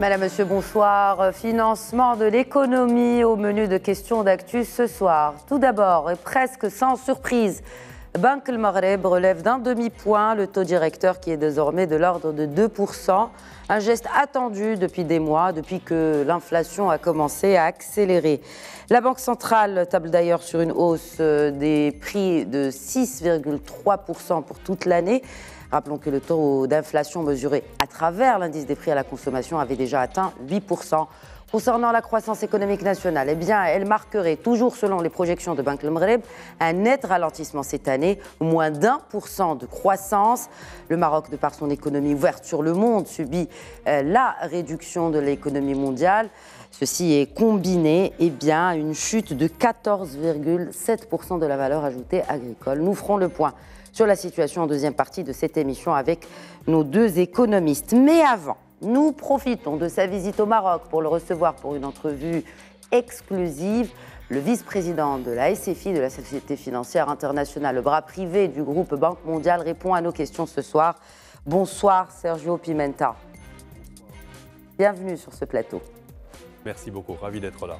Madame, Monsieur, bonsoir. Financement de l'économie au menu de questions d'actu ce soir. Tout d'abord, et presque sans surprise, Banque le Maghreb relève d'un demi-point le taux directeur qui est désormais de l'ordre de 2%, un geste attendu depuis des mois, depuis que l'inflation a commencé à accélérer. La Banque centrale table d'ailleurs sur une hausse euh, des prix de 6,3% pour toute l'année. Rappelons que le taux d'inflation mesuré à travers l'indice des prix à la consommation avait déjà atteint 8%. Concernant la croissance économique nationale, eh bien, elle marquerait, toujours selon les projections de Banque Maghreb, un net ralentissement cette année, moins d'un pour de croissance. Le Maroc, de par son économie ouverte sur le monde, subit euh, la réduction de l'économie mondiale. Ceci est combiné eh bien, à une chute de 14,7% de la valeur ajoutée agricole. Nous ferons le point sur la situation en deuxième partie de cette émission avec nos deux économistes. Mais avant, nous profitons de sa visite au Maroc pour le recevoir pour une entrevue exclusive. Le vice-président de la SFI, de la Société financière internationale, le bras privé du groupe Banque mondiale, répond à nos questions ce soir. Bonsoir Sergio Pimenta. Bienvenue sur ce plateau. Merci beaucoup, ravi d'être là.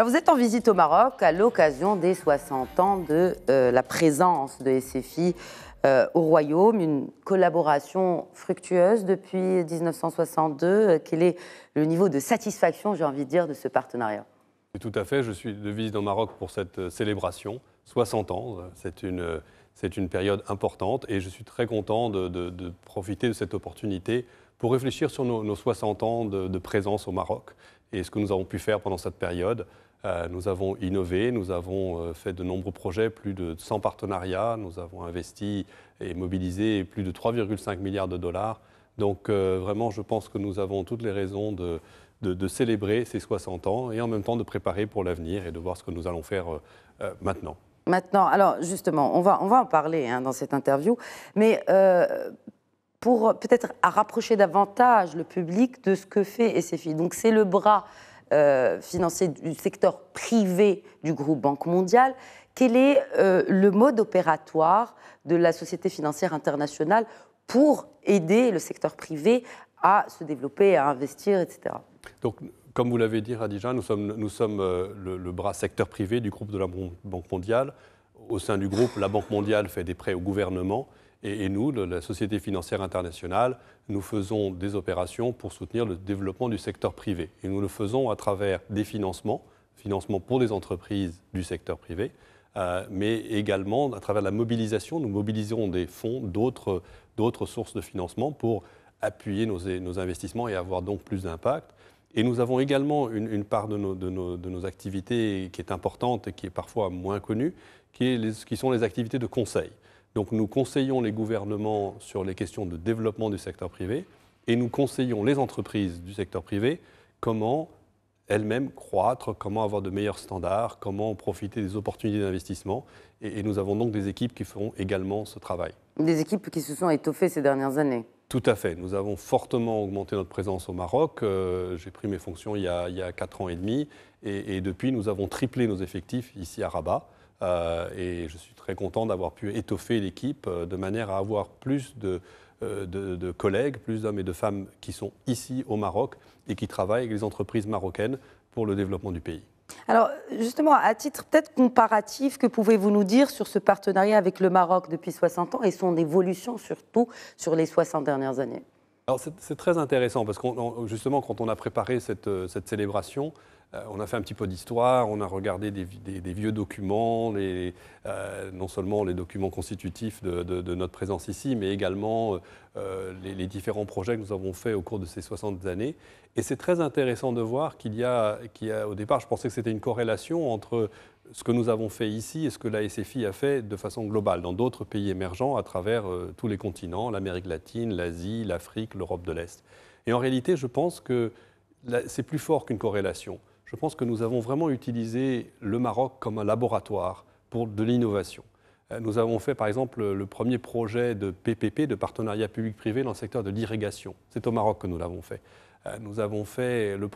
Alors vous êtes en visite au Maroc à l'occasion des 60 ans de euh, la présence de SFI euh, au Royaume, une collaboration fructueuse depuis 1962. Euh, quel est le niveau de satisfaction, j'ai envie de dire, de ce partenariat Tout à fait, je suis de visite au Maroc pour cette célébration, 60 ans, c'est une, c'est une période importante et je suis très content de, profiter de cette opportunité pour réfléchir sur nos, 60 ans de, de présence au Maroc et ce que nous avons pu faire pendant cette période. Euh, nous avons innové, nous avons euh, fait de nombreux projets, plus de 100 partenariats, nous avons investi et mobilisé plus de 3,5 milliards de dollars. Donc euh, vraiment, je pense que nous avons toutes les raisons de, célébrer ces 60 ans et en même temps de préparer pour l'avenir et de voir ce que nous allons faire maintenant. Maintenant, alors justement, on va, on va en parler hein, dans cette interview, mais pour peut-être rapprocher davantage le public de ce que fait SFI. Donc c'est le bras euh, financiers du secteur privé du groupe Banque mondiale, quel est euh, le mode opératoire de la Société financière internationale pour aider le secteur privé à se développer, à investir, etc. Donc, comme vous l'avez dit, Radija, nous sommes, nous sommes euh, le, bras secteur privé du groupe de la Banque mondiale. Au sein du groupe, la Banque mondiale fait des prêts au gouvernement et nous, la Société financière internationale, nous faisons des opérations pour soutenir le développement du secteur privé. Et nous le faisons à travers des financements, financements pour des entreprises du secteur privé, euh, mais également à travers la mobilisation. Nous mobiliserons des fonds, d'autres, d'autres sources de financement pour appuyer nos, investissements et avoir donc plus d'impact. Et nous avons également une, part de nos, activités qui est importante et qui est parfois moins connue, qui sont les activités de conseil. Donc nous conseillons les gouvernements sur les questions de développement du secteur privé et nous conseillons les entreprises du secteur privé comment elles-mêmes croître, comment avoir de meilleurs standards, comment profiter des opportunités d'investissement. Et, nous avons donc des équipes qui feront également ce travail. Des équipes qui se sont étoffées ces dernières années Tout à fait. Nous avons fortement augmenté notre présence au Maroc. Euh, j'ai pris mes fonctions il y, a, quatre ans et demi. et depuis, nous avons triplé nos effectifs ici à Rabat. Euh, et je suis très content d'avoir pu étoffer l'équipe euh, de manière à avoir plus euh, de, de, collègues, plus d'hommes et de femmes qui sont ici au Maroc et qui travaillent avec les entreprises marocaines pour le développement du pays. Alors justement, à titre peut-être comparatif, que pouvez-vous nous dire sur ce partenariat avec le Maroc depuis 60 ans et son évolution surtout sur les 60 dernières années Alors c'est très intéressant parce que justement quand on a préparé cette, cette célébration, euh, on a fait un petit peu d'histoire, on a regardé des, vieux documents, euh, non seulement les documents constitutifs de, notre présence ici, mais également euh, les, différents projets que nous avons faits au cours de ces 60 années. Et c'est très intéressant de voir qu'il y, y, a, au départ, je pensais que c'était une corrélation entre ce que nous avons fait ici et ce que la SFI a fait de façon globale dans d'autres pays émergents à travers tous les continents, l'Amérique latine, l'Asie, l'Afrique, l'Europe de l'Est. Et en réalité, je pense que c'est plus fort qu'une corrélation je pense que nous avons vraiment utilisé le Maroc comme un laboratoire pour de l'innovation. Euh, nous avons fait par exemple le premier projet de PPP, de partenariat public-privé dans le secteur de l'irrigation. C'est au Maroc que nous l'avons fait. Euh, nous avons fait la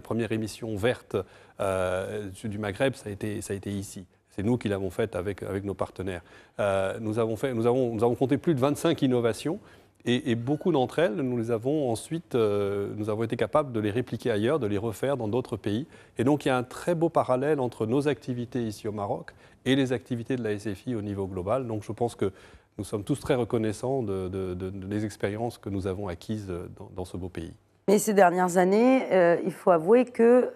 première émission verte euh, du Maghreb, ça a été, ici. C'est nous qui l'avons faite avec, nos partenaires. nous avons compté plus de 25 innovations et, beaucoup d'entre elles, nous avons ensuite, euh, nous avons été capables de les répliquer ailleurs, de les refaire dans d'autres pays. Et donc il y a un très beau parallèle entre nos activités ici au Maroc et les activités de la SFI au niveau global. Donc je pense que nous sommes tous très reconnaissants des expériences que nous avons acquises dans, ce beau pays. Mais ces dernières années, euh, il faut avouer que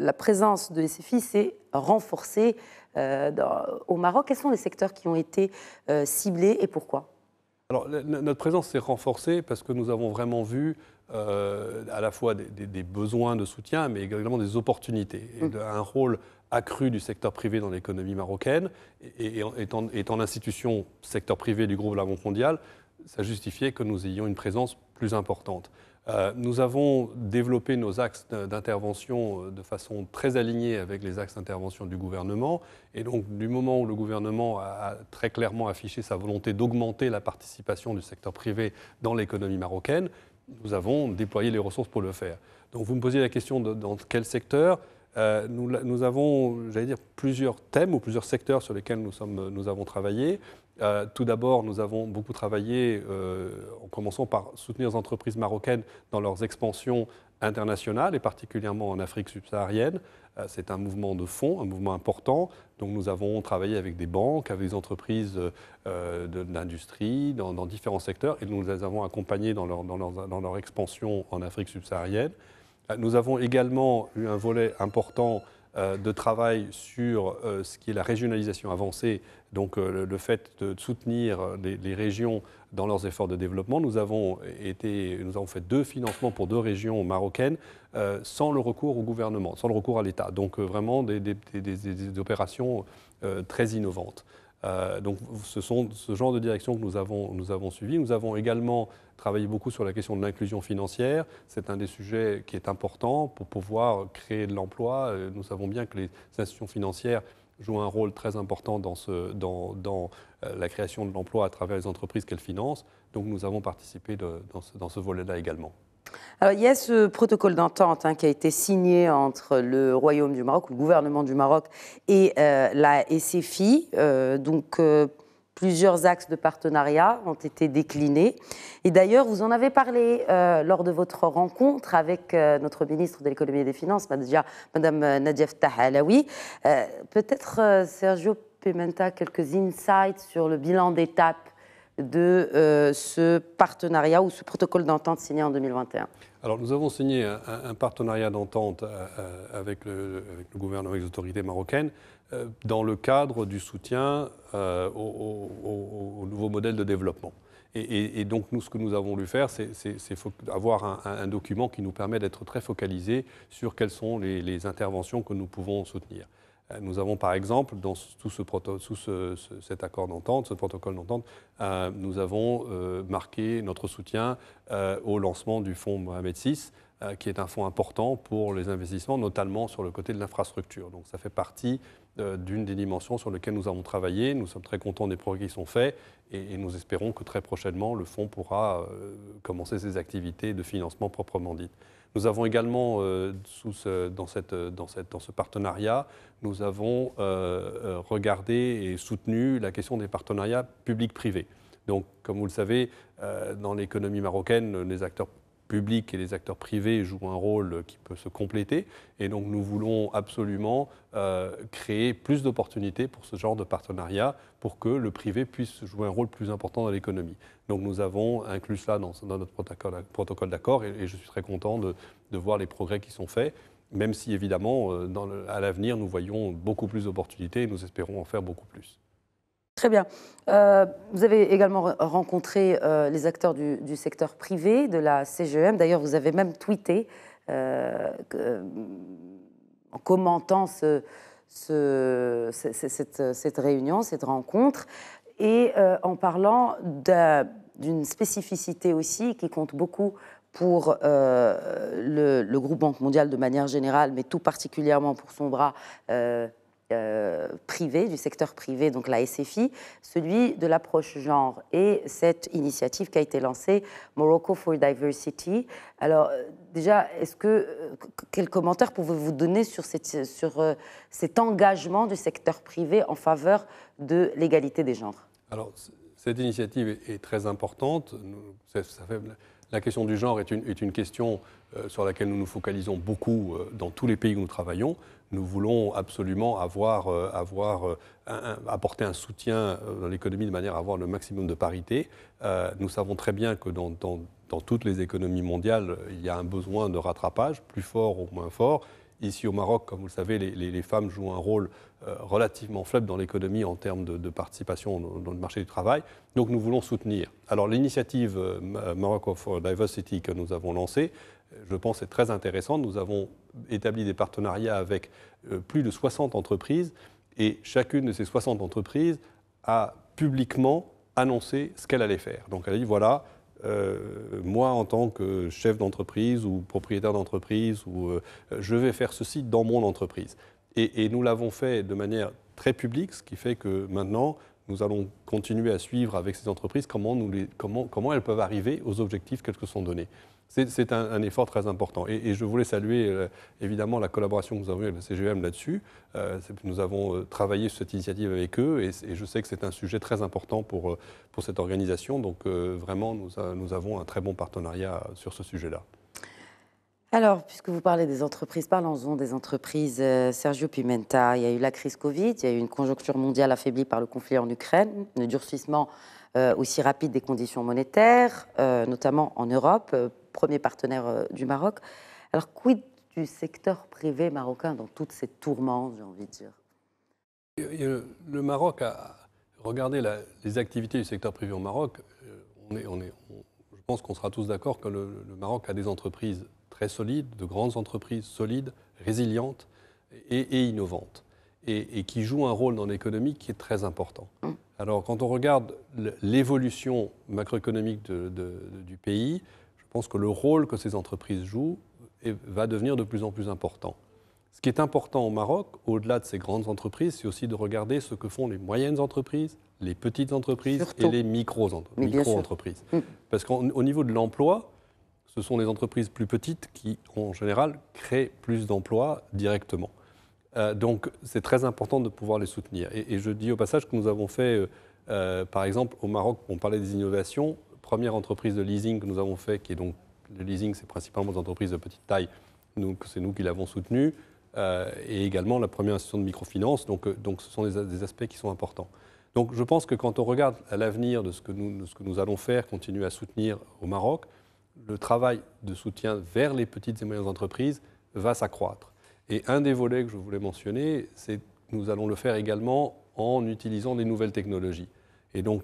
la présence de SFI s'est renforcée euh, au Maroc. Quels sont les secteurs qui ont été ciblés et pourquoi notre présence s'est renforcée parce que nous avons vraiment vu euh, à la fois des, besoins de soutien, mais également des opportunités, mm. un rôle accru du secteur privé dans l'économie marocaine, et, étant, institution l'institution secteur privé du groupe La Banque mondiale, ça justifiait que nous ayons une présence plus importante. Euh, nous avons développé nos axes d'intervention euh, de façon très alignée avec les axes d'intervention du gouvernement. Et donc, du moment où le gouvernement a très clairement affiché sa volonté d'augmenter la participation du secteur privé dans l'économie marocaine, nous avons déployé les ressources pour le faire. Donc, vous me posez la question dans quel secteur euh, nous, avons, j'allais dire, plusieurs thèmes ou plusieurs secteurs sur lesquels nous, sommes, nous avons travaillé. Euh, tout d'abord, nous avons beaucoup travaillé euh, en commençant par soutenir les entreprises marocaines dans leurs expansions internationales et particulièrement en Afrique subsaharienne. C'est un mouvement de fond, un mouvement important. Donc nous avons travaillé avec des banques, avec des entreprises d'industrie, dans, différents secteurs, et nous les avons accompagnés dans, dans leur, expansion en Afrique subsaharienne. Euh, nous avons également eu un volet important euh, de travail sur euh, ce qui est la régionalisation avancée, donc le fait de soutenir les, régions dans leurs efforts de développement. Nous avons, nous avons fait deux financements pour deux régions marocaines sans le recours au gouvernement, sans le recours à l'État. Donc vraiment des, opérations très innovantes. donc ce, sont, ce genre de direction que nous avons, nous avons suivi. Nous avons également travaillé beaucoup sur la question de l'inclusion financière. C'est un des sujets qui est important pour pouvoir créer de l'emploi. Euh, nous savons bien que les institutions financières jouent un rôle très important dans, ce, dans, euh, la création de l'emploi à travers les entreprises qu'elles financent. Donc nous avons participé dans ce, volet-là également. Alors, il y a ce protocole d'entente hein, qui a été signé entre le Royaume du Maroc, le gouvernement du Maroc et euh, la SFI. donc, Plusieurs axes de partenariat ont été déclinés. Et d'ailleurs, vous en avez parlé euh, lors de votre rencontre avec euh, notre ministre de l'économie et des finances, Madame euh, Nadia oui, euh, Peut-être, Sergio Pimenta, quelques insights sur le bilan d'étape de euh, ce partenariat ou ce protocole d'entente signé en 2021 Alors nous avons signé un, partenariat d'entente euh, euh, avec, le, gouvernement, et les autorités marocaines, dans le cadre du soutien au, nouveau modèle de développement. Et, donc nous, ce que nous avons voulu faire, c'est avoir un, document qui nous permet d'être très focalisé sur quelles sont les interventions que nous pouvons soutenir. Euh, nous avons par exemple, dans tout ce, sous cet accord d'entente, ce protocole d'entente, euh, nous avons euh, marqué notre soutien au lancement du fonds Mohamed VI, qui est un fonds important pour les investissements, notamment sur le côté de l'infrastructure. Donc ça fait partie d'une des dimensions sur lesquelles nous avons travaillé. Nous sommes très contents des progrès qui sont faits et nous espérons que très prochainement, le fonds pourra commencer ses activités de financement proprement dites. Nous avons également, euh, euh, dans, ce partenariat, nous avons euh, regardé et soutenu la question des partenariats public-privé. Donc, comme vous le savez, dans l'économie marocaine, les acteurs publics et les acteurs privés jouent un rôle qui peut se compléter. Et donc, nous voulons absolument créer plus d'opportunités pour ce genre de partenariat pour que le privé puisse jouer un rôle plus important dans l'économie. Donc nous avons inclus cela dans, dans notre protocole, protocole d'accord et, je suis très content de, voir les progrès qui sont faits, même si évidemment, euh, à l'avenir, nous voyons beaucoup plus d'opportunités et nous espérons en faire beaucoup plus. Très bien. Euh, vous avez également rencontré euh, les acteurs du, secteur privé, de la CGM. E D'ailleurs, vous avez même tweeté en commentant ce, cette, cette, réunion, cette rencontre et euh, en parlant d'une spécificité aussi qui compte beaucoup pour euh, le, groupe Banque mondiale de manière générale, mais tout particulièrement pour son bras euh, privé, du secteur privé, donc la SFI, celui de l'approche genre et cette initiative qui a été lancée, Morocco for Diversity. Alors, Déjà, est-ce euh, que quel commentaire pouvez-vous donner sur, euh, cet engagement du secteur privé en faveur de l'égalité des genres Alors, cette initiative est très importante. la question du genre est une, question euh, sur laquelle nous nous focalisons beaucoup dans tous les pays où nous travaillons nous voulons absolument euh, euh, apporter un soutien euh, dans l'économie de manière à avoir le maximum de parité. nous savons très bien que dans, toutes les économies mondiales, il y a un besoin de rattrapage, plus fort ou moins fort. Ici au Maroc, comme vous le savez, les, femmes jouent un rôle relativement faible dans l'économie en termes de, participation dans, le marché du travail. Donc nous voulons soutenir. Alors l'initiative Maroc for Diversity que nous avons lancée, je pense, c'est très intéressant. Nous avons établi des partenariats avec euh, plus de 60 entreprises et chacune de ces 60 entreprises a publiquement annoncé ce qu'elle allait faire. Donc elle a dit, voilà, euh, moi en tant que chef d'entreprise ou propriétaire d'entreprise, ou, euh, je vais faire ceci dans mon entreprise. Et, nous l'avons fait de manière très publique, ce qui fait que maintenant, nous allons continuer à suivre avec ces entreprises comment, comment elles peuvent arriver aux objectifs qu'elles se sont donnés. C'est un, effort très important. Et, je voulais saluer euh, évidemment la collaboration que nous avons eu avec le CGM là-dessus. Euh, nous avons euh, travaillé sur cette initiative avec eux et, je sais que c'est un sujet très important pour, pour cette organisation. Donc vraiment, nous, nous avons un très bon partenariat sur ce sujet-là. Alors, puisque vous parlez des entreprises, parlons-en des entreprises. Sergio Pimenta, il y a eu la crise Covid, il y a eu une conjoncture mondiale affaiblie par le conflit en Ukraine, le durcissement aussi rapide des conditions monétaires, notamment en Europe, premier partenaire euh, du Maroc. Alors, quid du secteur privé marocain dans toutes ces tourments, j'ai envie de dire Le Maroc a. Regardez les activités du secteur privé au Maroc. Euh, on est, on est, je pense qu'on sera tous d'accord que le, Maroc a des entreprises très solides, de grandes entreprises solides, résilientes et, innovantes, et, qui jouent un rôle dans l'économie qui est très important. Mmh. Alors, quand on regarde l'évolution macroéconomique du pays, je pense que le rôle que ces entreprises jouent va devenir de plus en plus important. Ce qui est important au Maroc, au-delà de ces grandes entreprises, c'est aussi de regarder ce que font les moyennes entreprises, les petites entreprises et les micro-entreprises. Mm. Parce qu'au niveau de l'emploi, ce sont les entreprises plus petites qui, en général, créent plus d'emplois directement. Euh, donc, c'est très important de pouvoir les soutenir. Et, je dis au passage que nous avons fait, euh, euh, par exemple, au Maroc, on parlait des innovations, première entreprise de leasing que nous avons fait, qui est donc le leasing, c'est principalement des entreprises de petite taille, donc c'est nous qui l'avons soutenu, euh, et également la première institution de microfinance. Donc, euh, donc ce sont des, aspects qui sont importants. Donc je pense que quand on regarde à l'avenir de, de, ce que nous allons faire, continuer à soutenir au Maroc, le travail de soutien vers les petites et moyennes entreprises va s'accroître. Et un des volets que je voulais mentionner, c'est que nous allons le faire également en utilisant des nouvelles technologies. Et donc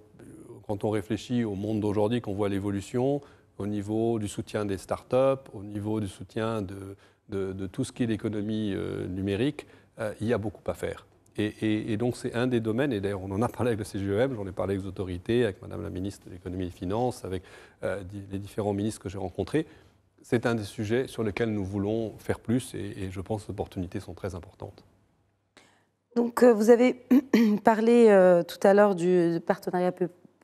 quand on réfléchit au monde d'aujourd'hui, qu'on voit l'évolution au niveau du soutien des start-up, au niveau du soutien de, de, tout ce qui est l'économie euh, numérique, euh, il y a beaucoup à faire. Et, donc c'est un des domaines, et d'ailleurs on en a parlé avec le CGEM, j'en ai parlé avec les autorités, avec Madame la ministre de l'économie et des finances, avec euh, les différents ministres que j'ai rencontrés, c'est un des sujets sur lesquels nous voulons faire plus et, je pense que les opportunités sont très importantes. Donc, vous avez parlé tout à l'heure du partenariat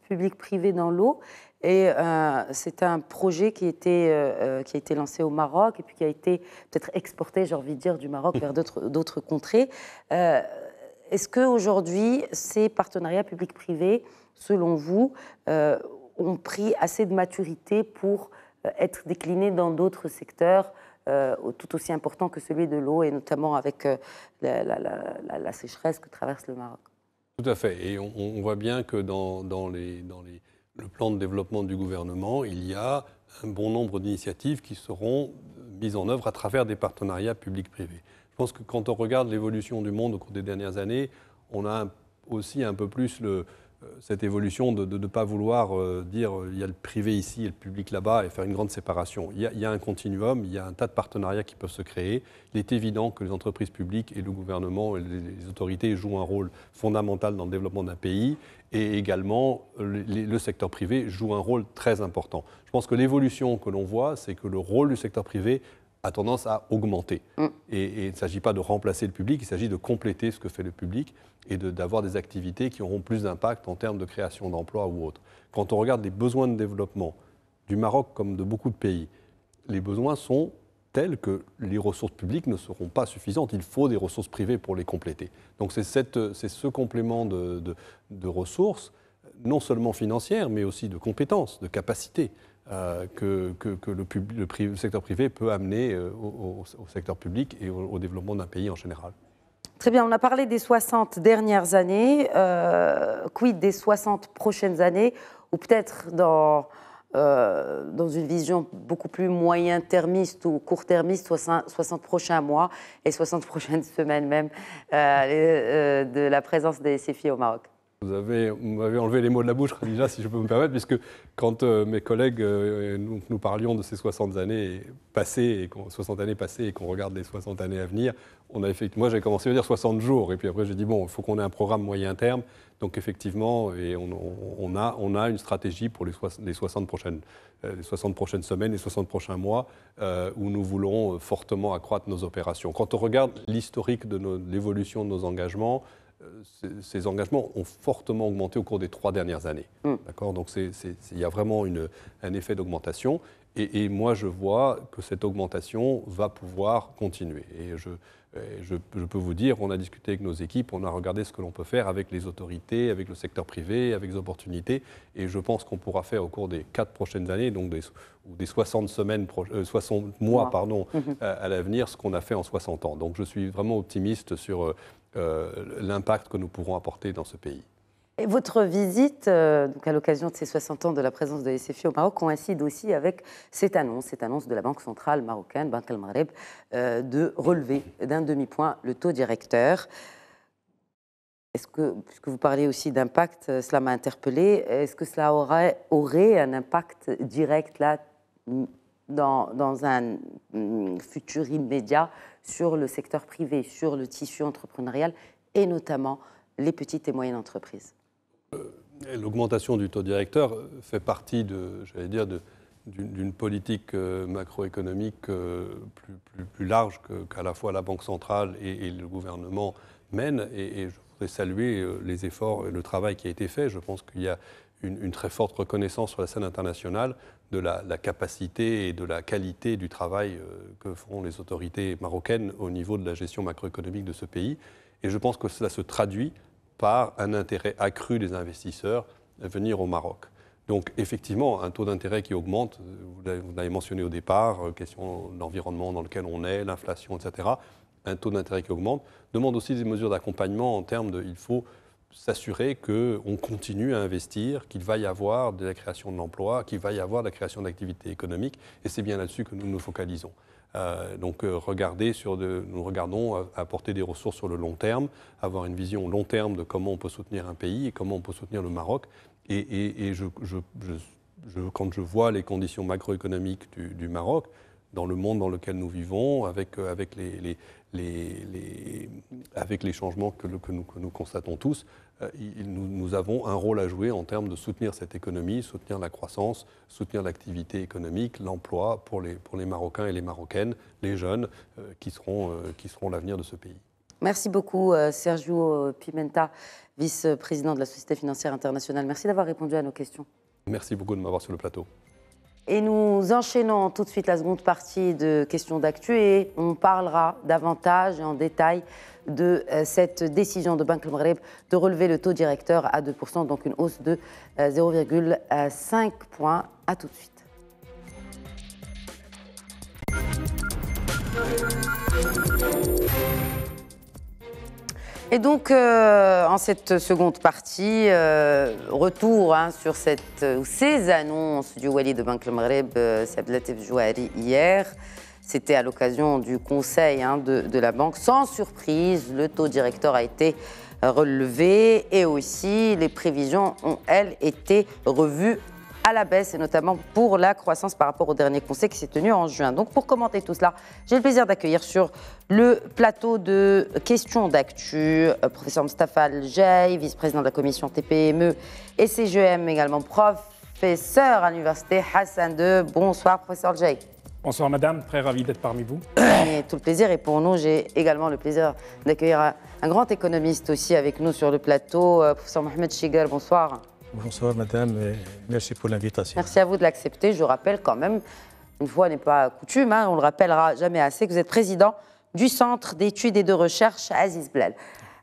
public-privé dans l'eau. Et euh, c'est un projet qui, était, euh, euh, qui a été lancé au Maroc et puis qui a été peut-être exporté, j'ai envie de dire, du Maroc vers d'autres contrées. Est-ce qu'aujourd'hui, ces partenariats public-privé, selon vous, ont pris assez de maturité pour être déclinés dans d'autres secteurs tout aussi importants que celui de l'eau, et notamment avec la, sécheresse que traverse le Maroc. Tout à fait. Et on, voit bien que dans, le plan de développement du gouvernement, il y a un bon nombre d'initiatives qui seront mises en œuvre à travers des partenariats publics-privés. Je pense que quand on regarde l'évolution du monde au cours des dernières années, on a aussi un peu plus le, euh, cette évolution de ne pas vouloir euh, dire euh, il y a le privé ici et le public là-bas et faire une grande séparation. Il y, a, un continuum, il y a un tas de partenariats qui peuvent se créer. Il est évident que les entreprises publiques et le gouvernement et les, autorités jouent un rôle fondamental dans le développement d'un pays et également le secteur privé joue un rôle très important. Je pense que l'évolution que l'on voit, c'est que le rôle du secteur privé a tendance à augmenter. Mm. Et, il ne s'agit pas de remplacer le public, il s'agit de compléter ce que fait le public et d'avoir des activités qui auront plus d'impact en termes de création d'emplois ou autre. Quand on regarde les besoins de développement du Maroc comme de beaucoup de pays, les besoins sont tels que les ressources publiques ne seront pas suffisantes. Il faut des ressources privées pour les compléter. Donc c'est ce complément de ressources, non seulement financières, mais aussi de compétences, de capacités, euh, que, que, le, secteur privé peut amener euh, au, secteur public et au, développement d'un pays en général. Très bien, on a parlé des 60 dernières années. Euh, quid des 60 prochaines années Ou peut-être dans, dans une vision beaucoup plus moyen-termiste ou court-termiste, 60 prochains mois et 60 prochaines semaines même de la présence des CFI au Maroc vous m'avez enlevé les mots de la bouche, déjà, si je peux me permettre, puisque quand euh, mes collègues, euh, nous, parlions de ces 60 années passées, et 60 années passées et qu'on regarde les 60 années à venir, on moi j'avais commencé à dire 60 jours, et puis après j'ai dit, bon, il faut qu'on ait un programme moyen terme, donc effectivement, et on, a, une stratégie pour les, 60 euh, prochaines, semaines, les 60 prochains mois, où nous voulons fortement accroître nos opérations. Quand on regarde l'historique de l'évolution de nos engagements, euh, ces, engagements ont fortement augmenté au cours des trois dernières années. Mm. D'accord Donc il y a vraiment une, un effet d'augmentation. Et, moi, je vois que cette augmentation va pouvoir continuer. Et je, je, peux vous dire, on a discuté avec nos équipes, on a regardé ce que l'on peut faire avec les autorités, avec le secteur privé, avec les opportunités. Et je pense qu'on pourra faire au cours des quatre prochaines années, donc des, ou des 60, semaines, 60 euh, mois, Pardon, à, mm-hmm. euh, à l'avenir, ce qu'on a fait en 60 ans. Donc je suis vraiment optimiste sur euh, l'impact que nous pourrons apporter dans ce pays. Et votre visite, euh, donc à l'occasion de ces 60 ans de la présence de SFI au Maroc, coïncide aussi avec cette annonce, cette annonce de la Banque centrale marocaine, Banque al Maghreb, euh, de relever d'un demi-point le taux directeur. Est-ce que, puisque vous parlez aussi d'impact, cela m'a interpellé, est-ce que cela aurait, aurait un impact direct là dans, dans un mm, futur immédiat sur le secteur privé, sur le tissu entrepreneurial et notamment les petites et moyennes entreprises. Euh, l'augmentation du taux directeur fait partie de, j'allais dire, d'une politique euh, macroéconomique euh, plus, large qu'à la fois la Banque centrale et, le gouvernement mènent voudrais saluer euh, les efforts et le travail qui a été fait. Je pense qu'il y a une, très forte reconnaissance sur la scène internationale de la, capacité et de la qualité du travail euh, que font les autorités marocaines au niveau de la gestion macroéconomique de ce pays. Et je pense que cela se traduit par un intérêt accru des investisseurs à venir au Maroc. Donc effectivement, un taux d'intérêt qui augmente, euh, vous l'avez mentionné au départ, question de l'environnement dans lequel on est, l'inflation, etc un taux d'intérêt qui augmente, demande aussi des mesures d'accompagnement en termes de il faut s'assurer qu'on continue à investir, qu'il va y avoir de la création de l'emploi, qu'il va y avoir de la création d'activités économiques, et c'est bien là-dessus que nous nous focalisons. Euh, donc euh, regarder sur de, nous regardons apporter des ressources sur le long terme, avoir une vision long terme de comment on peut soutenir un pays et comment on peut soutenir le Maroc. Et, quand je vois les conditions macroéconomiques du Maroc, dans le monde dans lequel nous vivons, avec, euh, avec, les, les, les, avec les changements que, que, nous, que nous constatons tous, euh, nous, nous, avons un rôle à jouer en termes de soutenir cette économie, soutenir la croissance, soutenir l'activité économique, l'emploi pour les, pour les Marocains et les Marocaines, les jeunes euh, qui seront, qui seront l'avenir de ce pays. Merci beaucoup Sergio Pimenta, vice-président de la Société financière internationale. Merci d'avoir répondu à nos questions. Merci beaucoup de m'avoir sur le plateau. Et nous enchaînons tout de suite la seconde partie de questions d'actu et on parlera davantage et en détail de euh, cette décision de Banque de relever le taux directeur à 2%, donc une hausse de 0,5 euh, points. À tout de suite. Et donc, euh, en cette seconde partie, euh, retour hein, sur cette, euh, ces annonces du Wali de Banque le Maghreb, Sablatif Jouari, hier. C'était à l'occasion du conseil hein, de, de, la banque. Sans surprise, le taux directeur a été relevé et aussi les prévisions ont, elles, été revues à la baisse et notamment pour la croissance par rapport au dernier conseil qui s'est tenu en juin. Donc pour commenter tout cela, j'ai le plaisir d'accueillir sur le plateau de questions d'actu euh, professeur Mustafa jay vice-président de la commission TPME et CGM e également professeur à l'université Hassan II. Bonsoir professeur jay Bonsoir madame, très ravi d'être parmi vous. tout le plaisir et pour nous. J'ai également le plaisir d'accueillir un grand économiste aussi avec nous sur le plateau, euh, professeur Mohamed Chigal. Bonsoir. Bonsoir madame, merci pour l'invitation. Merci à vous de l'accepter. Je rappelle quand même, une fois n'est pas coutume, hein, on le rappellera jamais assez, que vous êtes président du Centre d'études et de recherche Aziz Blal.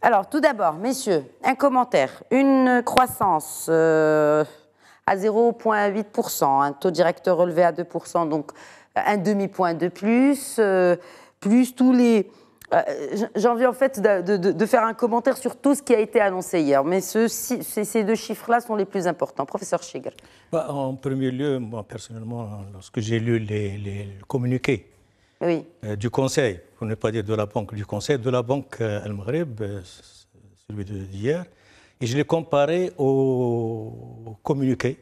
Alors tout d'abord, messieurs, un commentaire. Une croissance euh, à 0,8%, un taux directeur relevé à 2%, donc un demi-point de plus, euh, plus tous les euh, j'ai envie en fait de, faire un commentaire sur tout ce qui a été annoncé hier, mais ces deux chiffres-là sont les plus importants. Professeur Chigre. Bah, – en premier lieu, moi personnellement, lorsque j'ai lu les, communiqués euh, du Conseil, pour ne pas dire de la Banque, du Conseil, de la Banque Al-Maghreb, euh, celui d'hier, et je l'ai comparé au, communiqué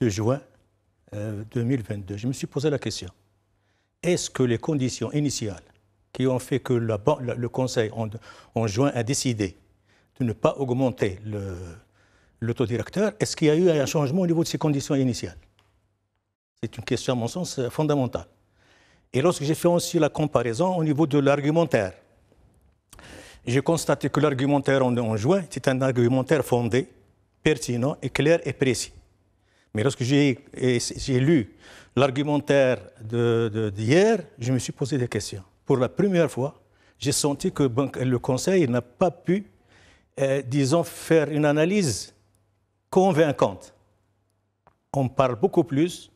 de juin 2022, je me suis posé la question est-ce que les conditions initiales qui ont fait que le Conseil, en, juin, a décidé de ne pas augmenter le, taux directeur, est-ce qu'il y a eu un changement au niveau de ces conditions initiales C'est une question, à mon sens, euh, fondamentale. Et lorsque j'ai fait aussi la comparaison au niveau de l'argumentaire, j'ai constaté que l'argumentaire en, juin, était un argumentaire fondé, pertinent et clair et précis. Mais lorsque j'ai lu l'argumentaire d'hier, je me suis posé des questions pour la première fois, j'ai senti que le Conseil n'a pas pu, euh, disons, faire une analyse convaincante. On parle beaucoup plus.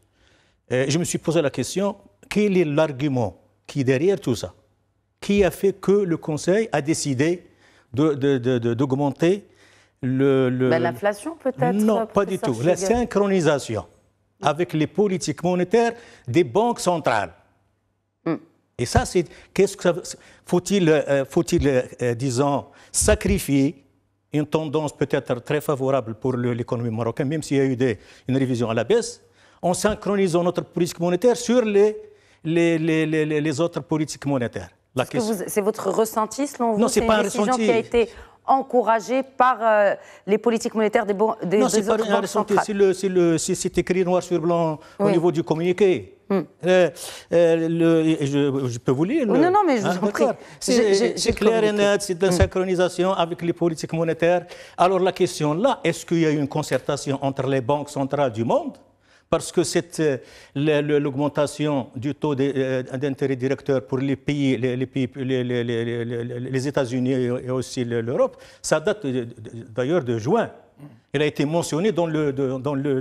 Euh, je me suis posé la question, quel est l'argument qui derrière tout ça Qui a fait que le Conseil a décidé d'augmenter le... Bah, l'inflation peut-être Non, euh, pas du tout. La synchronisation avec les politiques monétaires des banques centrales. Et ça, c'est. Qu'est-ce que faut-il, euh, faut-il euh, euh, disons, sacrifier une tendance peut-être très favorable pour l'économie marocaine, même s'il y a eu des, une révision à la baisse, en synchronisant notre politique monétaire sur les, les, les, les, les autres politiques monétaires. C'est votre ressenti, selon vous Non, c'est pas un ressenti. qui a été encouragée par les politiques monétaires des, des, non, autres banques Non, c'est pas un ressenti. C'est écrit noir sur blanc au niveau du communiqué. Mm. Euh, euh, je, peux vous lire Non, non, mais je ah, vous C'est clair et net, c'est la mm. synchronisation avec les politiques monétaires. Alors la question là, est-ce qu'il y a une concertation entre les banques centrales du monde parce que cette, euh, l'augmentation du taux d'intérêt directeur pour les pays, les, les, les États-Unis et aussi l'Europe, ça date d'ailleurs de juin. Elle a été mentionnée dans le, dans le,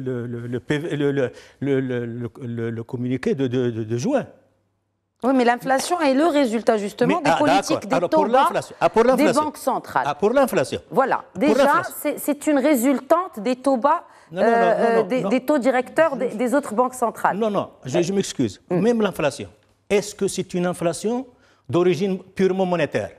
le, communiqué de, juin. Oui, mais l'inflation est le résultat justement des ah, politiques des taux bas ah, des banques centrales. Ah, pour l'inflation. Voilà. Déjà, c'est une résultante des taux bas, euh, des, taux directeurs des, autres banques centrales. Non, non, je, m'excuse. Mm. Mm. Même l'inflation. Est-ce que c'est une inflation d'origine purement monétaire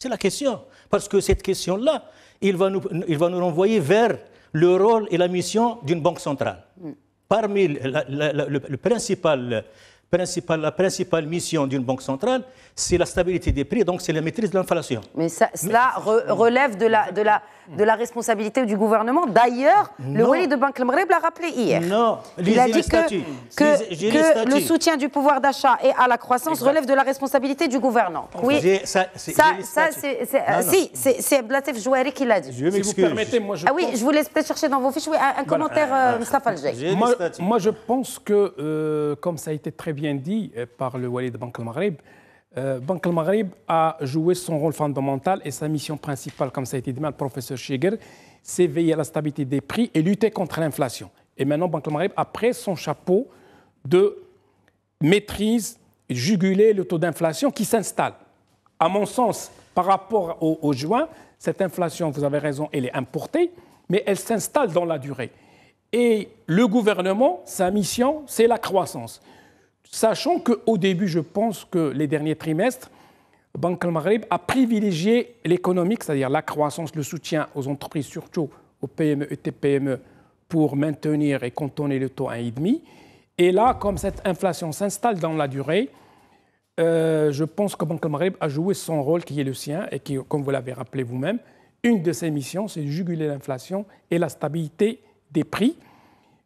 C'est la question. Parce que cette question-là, il va nous, il va nous renvoyer vers le rôle et la mission d'une banque centrale. Mm. Parmi le, principal, principal, la principale mission d'une banque centrale, c'est la stabilité des prix, donc c'est la maîtrise de l'inflation. Mais cela relève de la, de, la, de la responsabilité du gouvernement. D'ailleurs, le wali de Banque Maghreb l'a rappelé hier. Non, il a dit que, que, le soutien du pouvoir d'achat et à la croissance relève de la responsabilité du gouvernement. Oui, ça, c'est. Si, c'est Jouari qui l'a dit. Je si vous permettez, moi je. Ah oui, je vous laisse peut-être chercher dans vos fiches. un, commentaire, euh, Mustafa moi, moi, je pense que, euh, comme ça a été très bien dit euh, par le Wali de Banque Maghreb, euh, Banque le Maghreb a joué son rôle fondamental et sa mission principale, comme ça a été dit par le professeur Schieger, c'est veiller à la stabilité des prix et lutter contre l'inflation. Et maintenant, Banque le Maghreb a pris son chapeau de maîtrise, juguler le taux d'inflation qui s'installe. À mon sens, par rapport au, juin, cette inflation, vous avez raison, elle est importée, mais elle s'installe dans la durée. Et le gouvernement, sa mission, c'est la croissance sachant qu'au début, je pense que les derniers trimestres, Banque al a privilégié l'économique, c'est-à-dire la croissance, le soutien aux entreprises, surtout aux PME et TPME, pour maintenir et contourner le taux à 1,5. Et là, comme cette inflation s'installe dans la durée, euh, je pense que Banque al a joué son rôle qui est le sien et qui, comme vous l'avez rappelé vous-même, une de ses missions, c'est de juguler l'inflation et la stabilité des prix.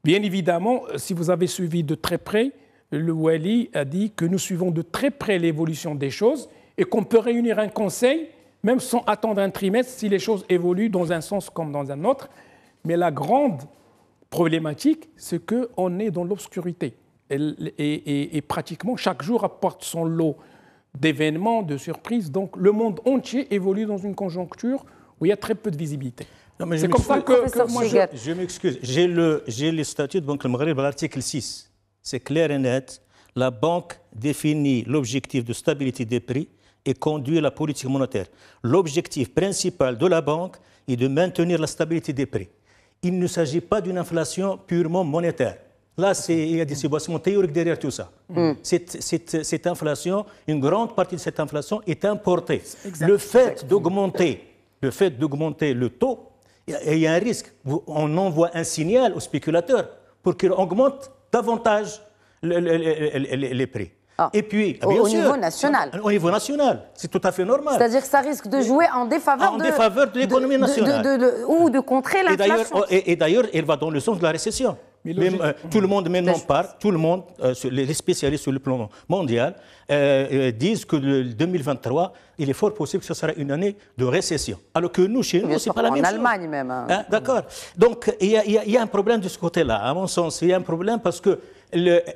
Bien évidemment, si vous avez suivi de très près, le Wali a dit que nous suivons de très près l'évolution des choses et qu'on peut réunir un conseil, même sans attendre un trimestre, si les choses évoluent dans un sens comme dans un autre. Mais la grande problématique, c'est qu'on est dans l'obscurité. Et, pratiquement chaque jour apporte son lot d'événements, de surprises. Donc le monde entier évolue dans une conjoncture où il y a très peu de visibilité. C'est comme ça que, je, m'excuse. J'ai le, les statut de Banque Maghreb à l'article 6 c'est clair et net, la banque définit l'objectif de stabilité des prix et conduit la politique monétaire. L'objectif principal de la banque est de maintenir la stabilité des prix. Il ne s'agit pas d'une inflation purement monétaire. Là, il y a des situations théoriques derrière tout ça. Mm. Mm. Cette, inflation, une grande partie de cette inflation est importée. Le fait d'augmenter le fait d'augmenter le taux, il y a un risque. On envoie un signal aux spéculateurs pour qu'ils augmentent davantage les, prix. Ah. Et puis, au, niveau national. Au niveau national, c'est tout à fait normal. C'est-à-dire que ça risque de jouer en défaveur, de, l'économie nationale. ou de contrer l'inflation. Et d'ailleurs, elle va dans le sens de la récession. Euh, tout le monde maintenant parle, tout le monde, euh, les spécialistes sur le plan mondial, euh, disent que le 2023, il est fort possible que ce sera une année de récession. Alors que nous, chez nous, ce pas la même chose. En Allemagne même. Hein. Hein, d'accord. Donc, il y, a un problème de ce côté-là, à mon sens. Il y a un problème parce que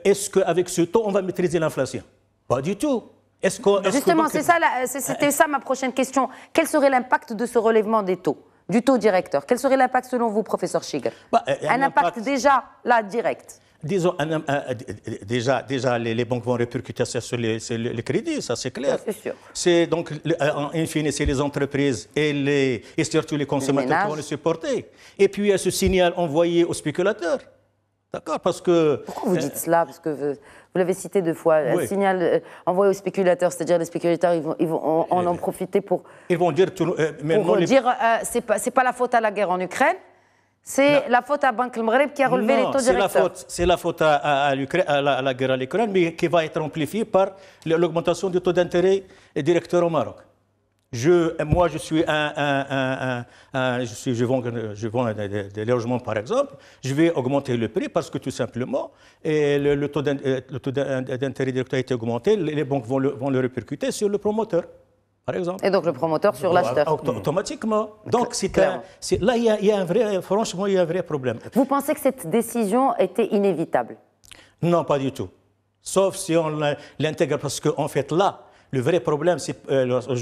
est-ce qu'avec ce taux, on va maîtriser l'inflation Pas du tout. -ce Justement, c'était ça ma prochaine question. Quel serait l'impact de ce relèvement des taux du taux directeur. Quel serait l'impact selon vous, professeur Schiger bah, euh, un, impact, déjà là direct. Euh, déjà, déjà les, banques vont répercuter ça sur les, crédits, ça c'est clair. C'est sûr. C'est donc, euh, en compte, c'est les entreprises et, les, surtout les consommateurs qui vont le supporter. Et puis, il y a ce signal envoyé aux spéculateurs. D'accord Parce que. Pourquoi vous dites cela Parce que vous l'avez cité deux fois, un signal euh, envoyé aux spéculateurs, c'est-à-dire les spéculateurs, ils vont, en, en, profiter pour. Ils vont dire, tout, c'est pas, la faute à la guerre en Ukraine. C'est la faute à Banque Maghreb qui a relevé les taux directeurs. C'est la faute, à, la, guerre à l'Ukraine, mais qui va être amplifiée par l'augmentation du taux d'intérêt directeur au Maroc moi, je suis un, je, suis, je, vends, je des, logements, par exemple, je vais augmenter le prix parce que tout simplement, et le, taux euh, d'intérêt direct a été augmenté, les banques vont le, répercuter sur le promoteur. Par exemple. Et donc le promoteur sur l'acheteur. Automatiquement. Donc là, il y, a un vrai, franchement, il y a un vrai problème. Vous pensez que cette décision était inévitable Non, pas du tout. Sauf si on l'intègre, parce qu'en fait, là, le vrai problème,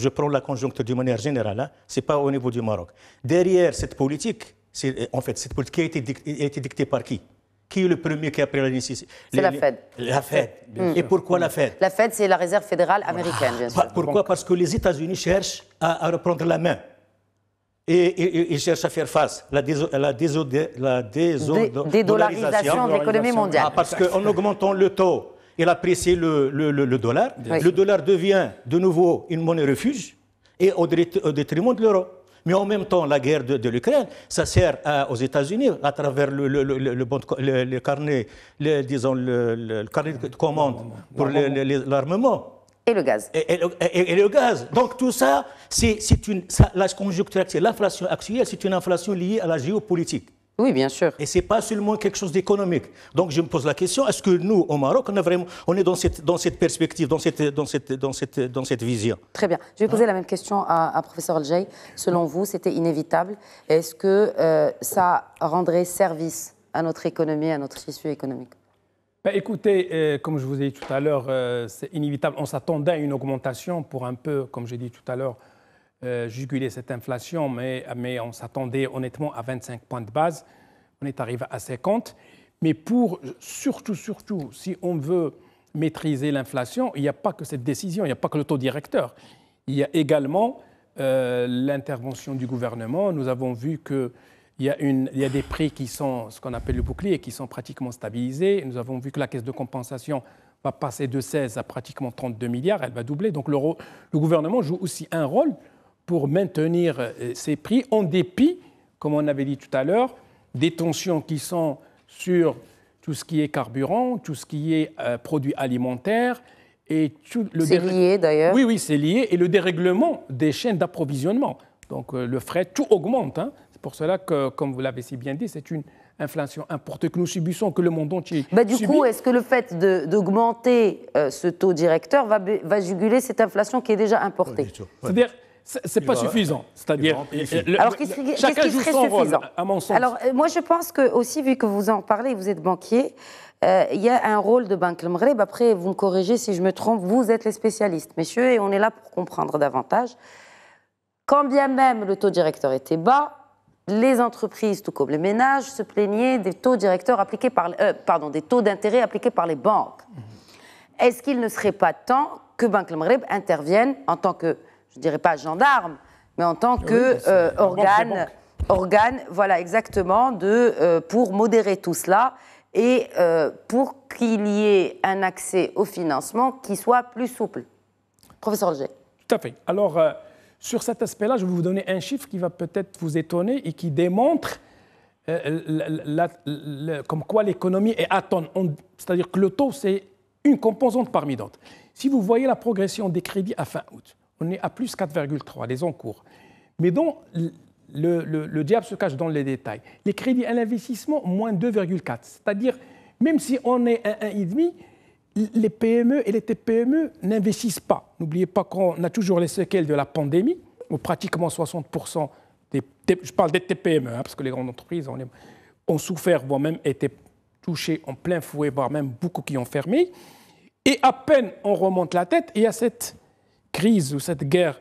je prends la conjoncture d'une manière générale, c'est ce n'est pas au niveau du Maroc. Derrière cette politique, en fait, cette politique a été, dictée, par qui qui est le premier qui a pris la décision C'est la Fed. La Fed. Et pourquoi la Fed La Fed, c'est la réserve fédérale américaine, bien sûr. Pourquoi Parce que les États-Unis cherchent à, reprendre la main. Et ils cherchent à faire face à la, déso, de l'économie mondiale. parce qu'en augmentant le taux il apprécie le, le, dollar. Le dollar devient de nouveau une monnaie refuge et au, détriment de l'euro. Mais en même temps, la guerre de, l'Ukraine, ça sert aux États-Unis à travers le, le, carnet, disons, le, carnet de commande pour l'armement. Et le gaz. Et, le gaz. Donc tout ça, c'est une, la conjoncture actuelle, l'inflation actuelle, c'est une inflation liée à la géopolitique. Oui, bien sûr. Et ce n'est pas seulement quelque chose d'économique. Donc je me pose la question, est-ce que nous, au Maroc, on, a vraiment, on est dans cette, dans cette perspective, dans cette, dans, cette, dans, cette, dans cette vision Très bien. Je vais poser la même question à, professeur Jay. Selon vous, c'était inévitable. Est-ce que euh, ça rendrait service à notre économie, à notre tissu économique ben, écoutez, euh, comme je vous ai dit tout à l'heure, euh, c'est inévitable. On s'attendait à une augmentation pour un peu, comme j'ai dit tout à l'heure, euh, juguler cette inflation, mais, mais on s'attendait honnêtement à 25 points de base. On est arrivé à 50. Mais pour, surtout, surtout, si on veut maîtriser l'inflation, il n'y a pas que cette décision, il n'y a pas que le taux directeur. Il y a également euh, l'intervention du gouvernement. Nous avons vu qu'il y, a y, a des prix qui sont ce qu'on appelle le bouclier, qui sont pratiquement stabilisés. Nous avons vu que la caisse de compensation va passer de 16 à pratiquement 32 milliards, elle va doubler. Donc le gouvernement joue aussi un rôle pour maintenir euh, ces prix, en dépit, comme on avait dit tout à l'heure, des tensions qui sont sur tout ce qui est carburant, tout ce qui est euh, produits alimentaires. Et tout le c'est lié d'ailleurs Oui, oui, c'est lié. Et le dérèglement des chaînes d'approvisionnement. Donc euh, le frais, tout augmente. Hein. C'est pour cela que, comme vous l'avez si bien dit, c'est une inflation importée que nous subissons, que le monde entier. Bah, du coup, est-ce que le fait de, d'augmenter ce taux directeur va, va juguler cette inflation qui est déjà importée C'est-à-dire, c'est pas suffisant. C'est-à-dire, ce qui, chacun à mon Alors, euh, moi, je pense que aussi, vu que vous en parlez, vous êtes banquier, euh, il y a un rôle de Banque Maghreb. Après, vous me corrigez si je me trompe. Vous êtes les spécialistes, messieurs, et on est là pour comprendre davantage. Quand bien même le taux directeur était bas, les entreprises, tout comme les ménages, se plaignaient des taux directeurs appliqués par, euh, pardon, des taux d'intérêt appliqués par les banques. Est-ce qu'il ne serait pas temps que Banque Maghreb intervienne en tant que je dirais pas gendarme, mais en tant que euh, organe, organe, voilà exactement, de, euh, pour modérer tout cela et euh, pour qu'il y ait un accès au financement qui soit plus souple. Professeur G. Tout à fait. Alors, sur cet aspect-là, je vais vous donner un chiffre qui va peut-être vous étonner et qui démontre comme quoi l'économie est à tonne. C'est-à-dire que le taux, c'est une composante parmi d'autres. Si vous voyez la progression des crédits à fin août, on est à plus 4,3, les encours. Mais dont le, diable se cache dans les détails. Les crédits à l'investissement, moins 2,4. C'est-à-dire, même si on est à 1,5, les PME et les TPME n'investissent pas. N'oubliez pas qu'on a toujours les séquelles de la pandémie, où pratiquement 60% des... Je parle des TPME, hein, parce que les grandes entreprises ont souffert, voire même été touchées en plein fouet, voire même beaucoup qui ont fermé. Et à peine on remonte la tête, il y a cette crise ou cette guerre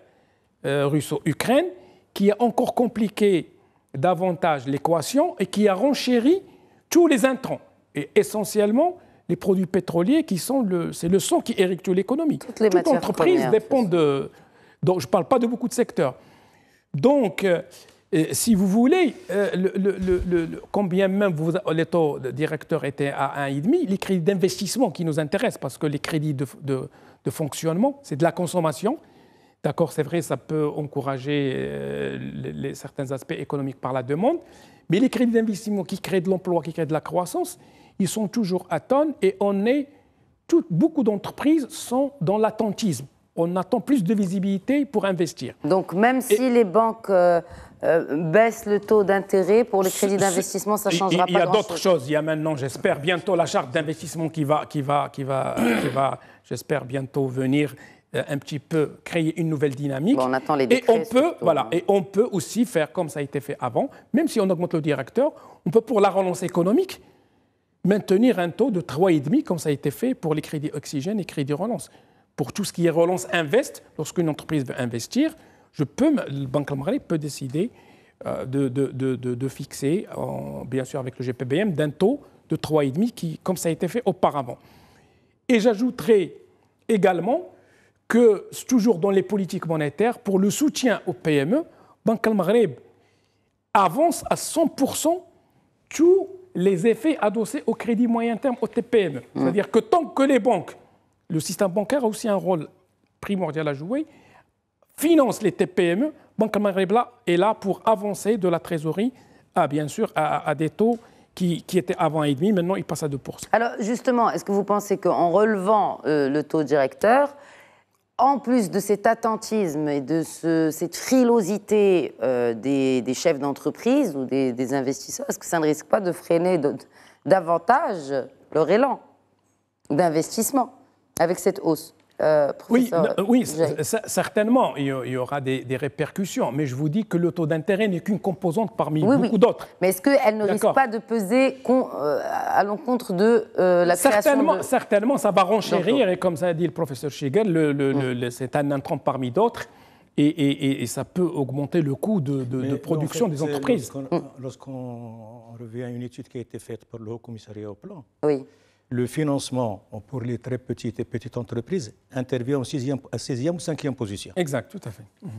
euh, russo-ukraine qui a encore compliqué davantage l'équation et qui a renchéri tous les intrants, et essentiellement les produits pétroliers qui sont le, c'est le sang qui irrigue l'économie. les entreprises entreprise de... Donc, je ne parle pas de beaucoup de secteurs. Donc, euh, euh, si vous voulez, le, combien même vous, les taux directeur étaient à 1,5, les crédits d'investissement qui nous intéressent, parce que les crédits de de fonctionnement, c'est de la consommation. D'accord, c'est vrai, ça peut encourager euh, certains aspects économiques par la demande, mais les crédits d'investissement qui créent de l'emploi, qui créent de la croissance, ils sont toujours à tonnes et on est, tout, beaucoup d'entreprises sont dans l'attentisme on attend plus de visibilité pour investir. Donc même si les banques euh, euh, baisse le taux d'intérêt pour les crédits d'investissement, ça ne changera pas. Il y a d'autres choses. Il y a maintenant, j'espère, bientôt la charte d'investissement qui va, qui va, qui va, qui va j'espère, bientôt venir euh, un petit peu créer une nouvelle dynamique. on attend les décrets, et on peut, voilà, hein. et on peut aussi faire comme ça a été fait avant, même si on augmente le directeur, on peut pour la relance économique maintenir un taux de 3,5 comme ça a été fait pour les crédits oxygène et crédits relance. Pour tout ce qui est relance invest, lorsqu'une entreprise veut investir, je peux, le Banque al peut décider euh, de, fixer, bien sûr avec le GPBM, d'un taux de 3,5 qui, comme ça a été fait auparavant. Et j'ajouterai également que, toujours dans les politiques monétaires, pour le soutien aux PME, Banque al avance à 100% tous les effets adossés au crédit moyen terme, au TPM. E. Mmh. C'est-à-dire que tant que les banques, le système bancaire a aussi un rôle primordial à jouer, finance les TPME, Banque Maghreb est là pour avancer de la trésorerie, à, ah, bien sûr, à, des taux qui, étaient avant 1,5, maintenant il passe à 2%. Alors justement, est-ce que vous pensez qu'en relevant euh, le taux directeur, en plus de cet attentisme et de cette frilosité euh, des, chefs d'entreprise ou des, investisseurs, est-ce que ça ne risque pas de freiner davantage leur élan d'investissement avec cette hausse euh, oui, oui certainement, il y aura des, répercussions, mais je vous dis que le taux d'intérêt n'est qu'une composante parmi beaucoup d'autres. Mais est-ce qu'elle ne risque pas de peser euh, à l'encontre de euh, la création certainement, de... certainement, ça va renchérir, et comme ça a dit le professeur Schegel, mm. le, c'est un intrant parmi d'autres. Et, ça peut augmenter le coût de, production des entreprises. Lorsqu'on, mm. revient à une étude qui a été faite par le Haut Commissariat au Plan, oui le financement pour les très petites et petites entreprises intervient en sixième 16e ou 5e position. Exact, tout à fait. Mhm.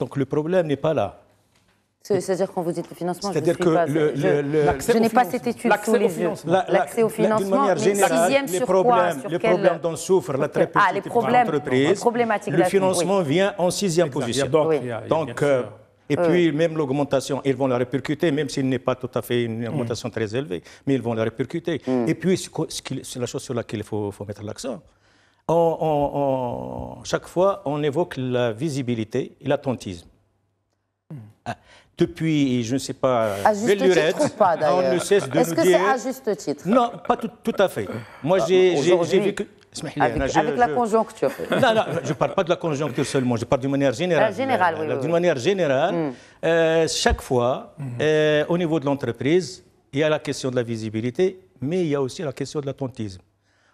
Donc le problème n'est pas là. C'est-à-dire quand vous dites le financement, je ne pas, le, je, le, n'ai pas cette étude sous les yeux. L'accès au financement, la, la, générale, mais les sur quoi, les dont souffre la très petite ah, les entreprise, le financement vient en sixième exact. position. donc, et puis, euh. même l'augmentation, ils vont la répercuter, même s'il n'est pas tout à fait une mm. augmentation très élevée, mais ils vont la répercuter. Mm. Et puis, c'est la chose sur laquelle il faut, mettre l'accent. chaque fois, on évoque la visibilité et l'attentisme. Mm. Ah, depuis, je ne sais pas, à juste pas, on ne cesse de Est-ce que c'est à juste titre Non, pas tout, à fait. Moi, j'ai vu que... avec la conjoncture. Non, non, je ne parle pas de la conjoncture seulement, je parle d'une manière générale. générale D'une manière générale, mm. euh, chaque fois, euh, au niveau de l'entreprise, il y a la question de la visibilité, mais il y a aussi la question de l'attentisme.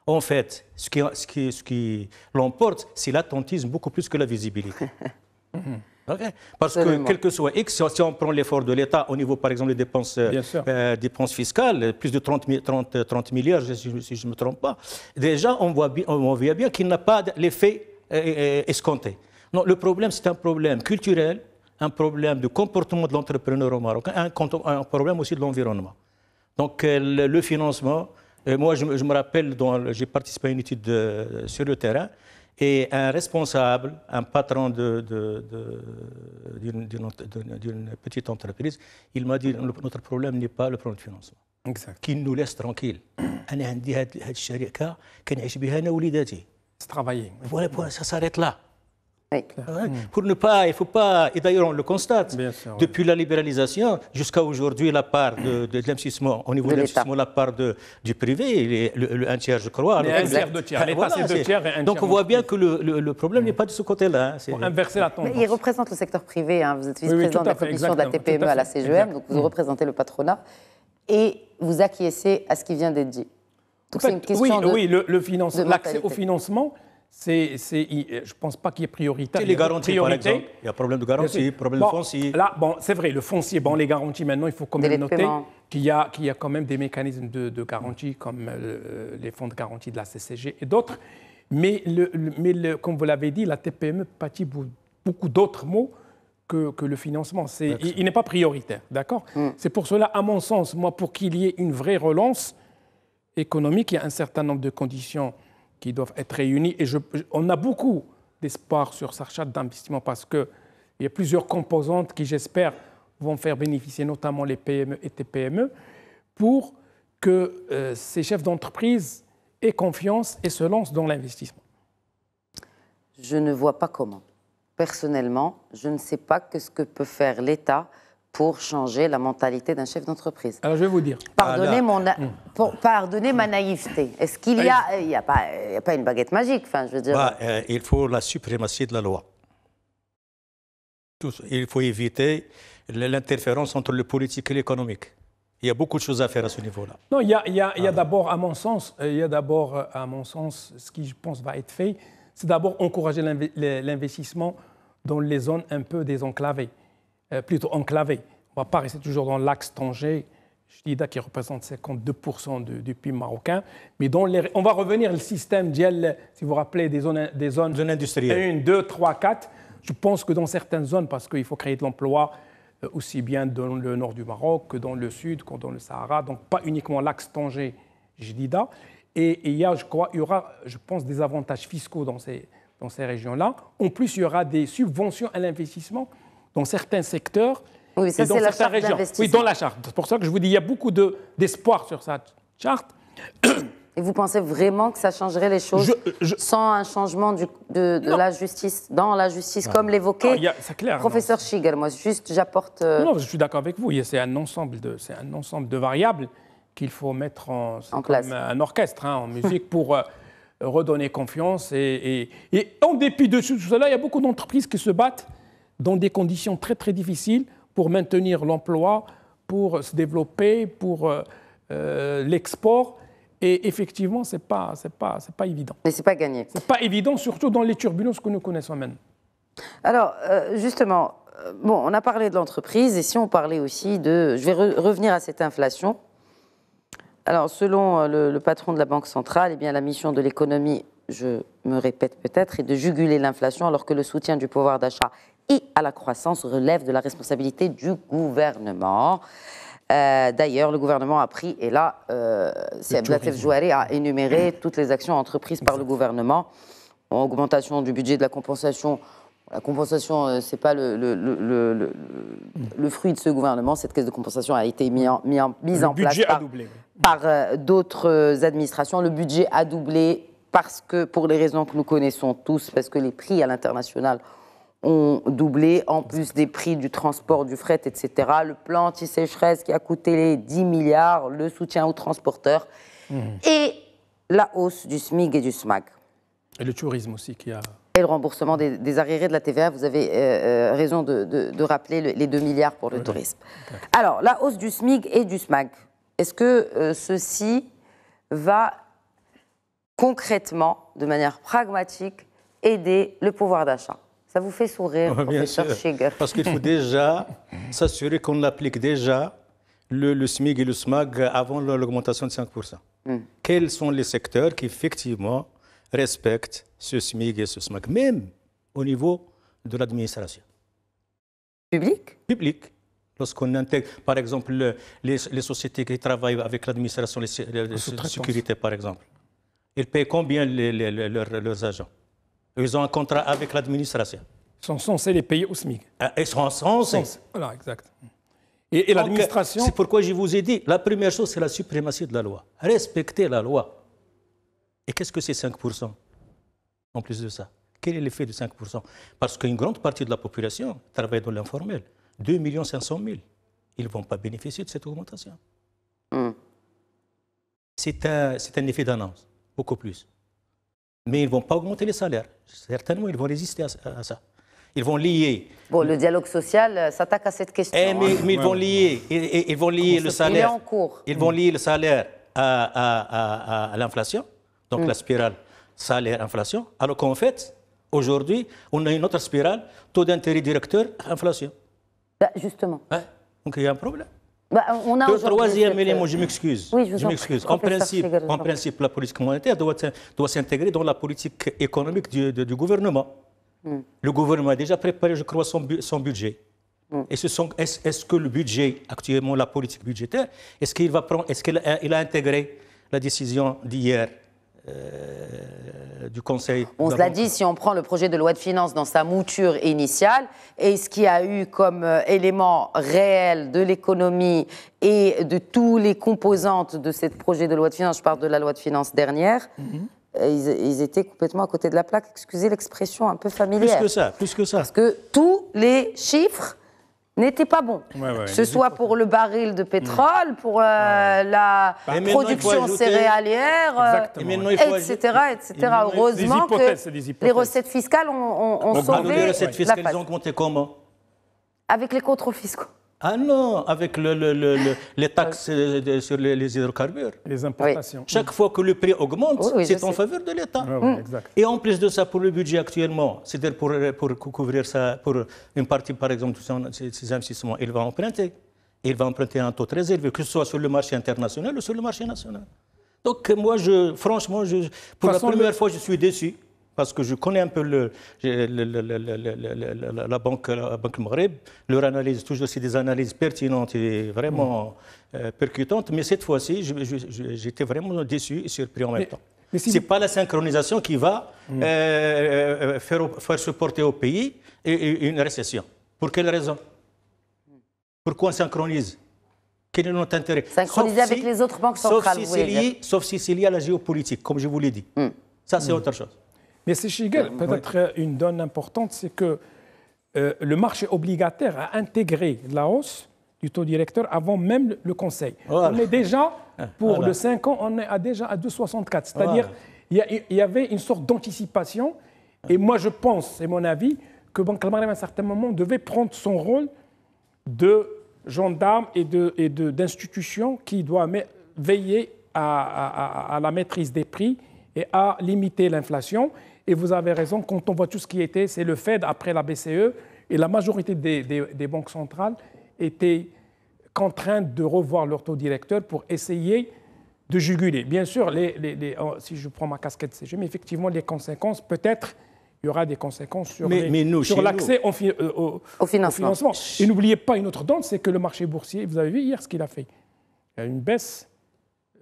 En fait, ce qui, ce qui, ce qui l'emporte, c'est l'attentisme beaucoup plus que la visibilité. Mhm. Parce que, quel que soit X, si on prend l'effort de l'État au niveau, par exemple, des dépenses, euh, euh, dépenses fiscales, plus de 30, 30, 30 milliards, si je ne me trompe pas, déjà, on voit bien, on voit bien qu'il n'a pas l'effet euh, escompté. Non, le problème, c'est un problème culturel, un problème de comportement de l'entrepreneur au Maroc, un, problème aussi de l'environnement. Donc, le, financement, moi, je, me rappelle, j'ai participé à une étude sur le terrain, et un responsable, un patron d'une petite entreprise, il m'a dit notre problème n'est pas le problème de financement. qui nous laisse tranquille. C'est travailler. Voilà, ça s'arrête là. Oui. Ah hmm. Pour ne pas, il faut pas, et d'ailleurs on le constate, depuis la libéralisation jusqu'à aujourd'hui, la part de, de, au niveau de, l'investissement la part du privé, le, le, un tiers, je crois. Mais un tiers, deux tiers. tiers et un donc on voit bien que le, problème n'est pas de ce côté-là. Hein, inverser la tendance. Mais il représente le secteur privé, hein. vous êtes vice-président de la commission de la TPME e e à, la CGM, donc vous hmm. représentez le patronat, et vous acquiescez à ce qui vient d'être dit. Donc c'est une question oui, de, oui, l'accès au financement c'est, euh, je pense pas qu'il y ait prioritaire. les garanties, par exemple. Il y a problème de garantie, problème de foncier. Là, bon, c'est vrai, le foncier, bon, les garanties, maintenant, il faut quand même noter qu'il y, a, y a quand même des mécanismes de, de garantie, comme euh, les fonds de garantie de la CCG et d'autres. Mais, le, mais comme vous l'avez dit, la TPME pâtit beaucoup d'autres mots que, que, le financement. il, n'est pas prioritaire, d'accord mm. C'est pour cela, à mon sens, moi, pour qu'il y ait une vraie relance économique, il y a un certain nombre de conditions qui doivent être réunis. Et on a beaucoup d'espoir sur Sarchat d'investissement parce qu'il y a plusieurs composantes qui, j'espère, vont faire bénéficier notamment les PME et TPME pour que euh, ces chefs d'entreprise aient confiance et se lancent dans l'investissement. Je ne vois pas comment. Personnellement, je ne sais pas ce que peut faire l'État pour changer la mentalité d'un chef d'entreprise. Alors je vais vous dire. Pardonnez, mon hmm. ma naïveté. Est-ce qu'il y a, ah, il n'y a, pas... a, pas une baguette magique enfin, je veux dire... Bah, euh, il faut la suprématie de la loi. il faut éviter l'interférence entre le politique et l'économique. Il y a beaucoup de choses à faire à ce niveau-là. Non, il y a, a ah. d'abord, à mon sens, euh, il y a d'abord, euh, à mon sens, ce qui je pense va être fait, c'est d'abord encourager l'investissement dans les zones un peu désenclavées. Euh, plutôt enclavé. On ne va pas rester toujours dans l'axe Tanger, qui représente 52% du, PIB marocain. Mais dans on va revenir au système d'IEL, si vous rappelez, des zones, des zones, industrielles. 1, 2, 3, 4. Je pense que dans certaines zones, parce qu'il faut créer de l'emploi euh, aussi bien dans le nord du Maroc que dans le sud, que dans le Sahara, donc pas uniquement l'axe Tanger-Jdida. Et, et il y a, je crois, il y aura, je pense, des avantages fiscaux dans ces, dans ces régions-là. En plus, il y aura des subventions à l'investissement dans certains secteurs oui, et dans la certaines régions. Oui, dans la charte. C'est pour ça que je vous dis, il y a beaucoup d'espoir sur cette charte. Et vous pensez vraiment que ça changerait les choses sans un changement du, de, la justice, dans la justice, comme l'évoquait professeur Schigel Moi, juste, j'apporte. Euh, non, je suis d'accord avec vous. C'est un, ensemble de, un ensemble de variables qu'il faut mettre en, Comme un orchestre hein, en musique pour euh, redonner confiance. Et, et, en dépit de tout cela, il y a beaucoup d'entreprises qui se battent dans des conditions très très difficiles pour maintenir l'emploi, pour se développer, pour euh, euh, l'export. Et effectivement, ce n'est pas, c'est pas évident. Mais ce n'est pas gagné. Ce n'est pas évident, surtout dans les turbulences que nous connaissons même. Alors, euh, justement, bon, on a parlé de l'entreprise, et si on parlait aussi de... Je vais revenir à cette inflation. Alors, selon le, patron de la Banque centrale, et eh bien, la mission de l'économie, je me répète peut-être, est de juguler l'inflation alors que le soutien du pouvoir d'achat et à la croissance relève de la responsabilité du gouvernement. Euh, d'ailleurs, le gouvernement a pris, et là, euh, Abdelatif Jouari a énuméré toutes les actions entreprises par le gouvernement. En augmentation du budget de la compensation. La compensation, ce euh, c'est pas le, le, fruit de ce gouvernement. Cette caisse de compensation a été mise en, place par, euh, d'autres administrations. Le budget a doublé parce que, pour les raisons que nous connaissons tous, parce que les prix à l'international ont doublé, en plus des prix du transport, du fret, etc. Le plan anti-sécheresse qui a coûté les 10 milliards, le soutien aux transporteurs mhm. et la hausse du SMIG et du SMAC. – Et le tourisme aussi qui a... Et le remboursement des, arriérés de la TVA, vous avez euh, euh, raison de, rappeler les 2 milliards pour le tourisme. Alors, la hausse du SMIG et du SMAC, est-ce que euh, ceci va concrètement, de manière pragmatique, aider le pouvoir d'achat ça vous fait sourire, professeur Parce qu'il faut déjà s'assurer qu'on applique déjà le, SMIG et le SMAG avant l'augmentation de 5%. Hmm. Quels sont les secteurs qui, effectivement, respectent ce SMIG et ce SMAG, même au niveau de l'administration Public Public. Lorsqu'on intègre, par exemple, les, sociétés qui travaillent avec l'administration de sécurité, par exemple, ils payent combien leurs agents ils ont un contrat avec l'administration. Ils sont censés les payer au SMIC. Ils ah, sont censés. Voilà, exact. Et, l'administration. C'est pourquoi je vous ai dit, la première chose, c'est la suprématie de la loi. Respecter la loi. Et qu'est-ce que c'est 5% En plus de ça, quel est l'effet de 5% Parce qu'une grande partie de la population travaille dans l'informel. 2 500 000. Ils ne vont pas bénéficier de cette augmentation. Hmm. C'est un effet d'annonce, beaucoup plus mais ils ne vont pas augmenter les salaires. Certainement, ils vont résister à, ça. Ils vont lier. Bon, le dialogue social euh, s'attaque à cette question. Eh, hein. mais, ils vont lier, ils, ils vont lier le salaire. en cours. Ils vont lier le salaire à, l'inflation, donc mm. la spirale salaire-inflation, alors qu'en fait, aujourd'hui, on a une autre spirale, taux d'intérêt directeur, inflation. Bah, justement. Donc il y a un problème le troisième élément, je m'excuse. En, principe, en principe, la politique monétaire doit, s'intégrer dans la politique économique du, gouvernement. Hmm. Le gouvernement a déjà préparé, je crois, son, son budget. Hmm. est-ce, que le budget, actuellement, la politique budgétaire, est-ce qu'il va prendre, a intégré la décision d'hier euh, du Conseil. On se l'a dit, si on prend le projet de loi de finances dans sa mouture initiale, et ce qui a eu comme euh, élément réel de l'économie et de tous les composantes de ce projet de loi de finances, je parle de la loi de finances dernière, mm-hmm. euh, ils, ils, étaient complètement à côté de la plaque, excusez l'expression un peu familière. Plus que ça, plus que ça. Parce que tous les chiffres n'était pas bon. que ce soit pour le baril de pétrole, pour euh, la production céréalière, etc. Euh, etc. Heureusement que les recettes fiscales ont, ont, ont sauvé. Les recettes fiscales, la ont compté comment Avec les contrôles fiscaux. Ah non, avec le, les euh, taxes euh, sur les, hydrocarbures. Les importations. Chaque fois que le prix augmente, c'est en faveur de l'État. Ah mm. Et en plus de ça, pour le budget actuellement, c'est-à-dire pour, pour, couvrir ça, pour une partie, par exemple, de ces investissements, il va emprunter. Il va emprunter un taux très élevé, que ce soit sur le marché international ou sur le marché national. Donc moi, je, franchement, je, pour la première fois, je suis déçu parce que je connais un peu la, banque, la Banque Maghreb. Leur analyse, toujours, c'est des analyses pertinentes et vraiment mm. euh, percutantes. Mais cette fois-ci, j'étais vraiment déçu et surpris en même temps. Ce n'est pas la synchronisation qui va mm. euh, euh, faire, se supporter au pays une récession. Pour quelle raison Pourquoi on synchronise quel est notre intérêt Synchroniser avec les autres banques centrales. Sauf si c'est lié, à la géopolitique, comme je vous l'ai dit. Mm. Ça, c'est autre chose. Et c'est Schigel, euh, peut-être euh, une donne importante, c'est que euh, le marché obligataire a intégré la hausse du taux directeur avant même le Conseil. On est déjà, ah, pour le 5 ans, on est déjà à 2,64. C'est-à-dire, qu'il il, y, avait une sorte d'anticipation. Et moi, je pense, c'est mon avis, que Banque à un certain moment, devait prendre son rôle de gendarme et d'institution et qui doit veiller à, à la maîtrise des prix et à limiter l'inflation. Et vous avez raison, quand on voit tout ce qui était, c'est le Fed après la BCE, et la majorité des, banques centrales étaient contraintes de revoir leur taux directeur pour essayer de juguler. Bien sûr, oh, si je prends ma casquette CG, mais effectivement, les conséquences, peut-être, il y aura des conséquences sur, l'accès euh, au, financement. Et n'oubliez pas une autre donne, c'est que le marché boursier, vous avez vu hier ce qu'il a fait. Il y a une baisse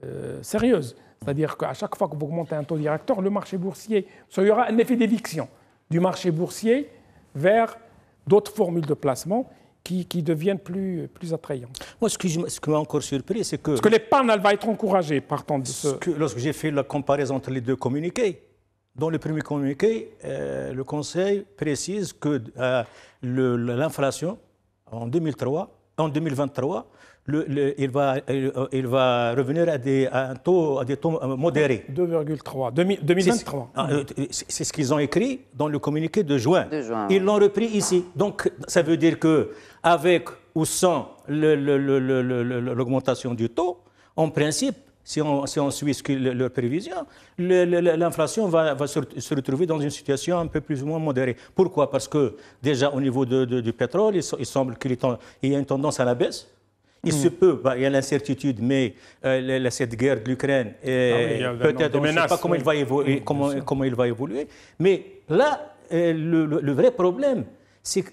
euh, sérieuse. C'est-à-dire qu'à chaque fois que vous augmentez un taux directeur, le marché boursier, il y aura un effet d'éviction du marché boursier vers d'autres formules de placement qui, deviennent plus, plus attrayantes. Moi, ce, qui m'a encore surpris, c'est que... Parce que l'épargne, elle va être encouragée partant de ce... lorsque j'ai fait la comparaison entre les deux communiqués, dans le premier communiqué, euh, le Conseil précise que euh, l'inflation en 2003, en 2023 il, va, euh, il, va revenir à des, un taux, à des taux euh, modérés. 2,3, 2023. Ah, euh, c'est ce qu'ils ont écrit dans le communiqué de juin. ils l'ont repris ici. Donc, ça veut dire que avec ou sans l'augmentation du taux, en principe, si on, si on suit leurs leur prévisions, l'inflation va, se retrouver dans une situation un peu plus ou moins modérée. Pourquoi Parce que déjà au niveau du pétrole, il, il semble qu'il y a une tendance à la baisse. Il mm. se peut, bah, il y a l'incertitude, mais euh, cette guerre de l'Ukraine, ah peut-être, on ne sait pas comment, il va évoluer, mm, comment, il va évoluer. Mais là, euh, le, vrai problème, c'est